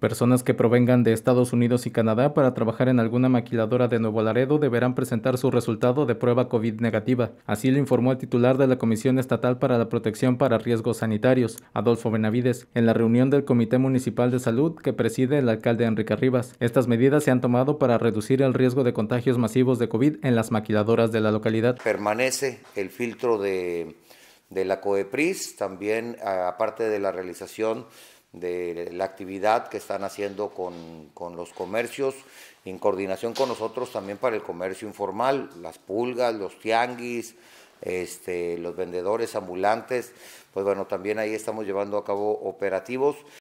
Personas que provengan de Estados Unidos y Canadá para trabajar en alguna maquiladora de Nuevo Laredo deberán presentar su resultado de prueba COVID negativa. Así lo informó el titular de la Comisión Estatal para la Protección para Riesgos Sanitarios, Adolfo Benavides, en la reunión del Comité Municipal de Salud que preside el alcalde Enrique Rivas. Estas medidas se han tomado para reducir el riesgo de contagios masivos de COVID en las maquiladoras de la localidad. Permanece el filtro de, de la COEPRIS, también aparte de la realización de la actividad que están haciendo con, los comercios, en coordinación con nosotros también para el comercio informal, las pulgas, los tianguis, este, los vendedores ambulantes, pues bueno, también ahí estamos llevando a cabo operativos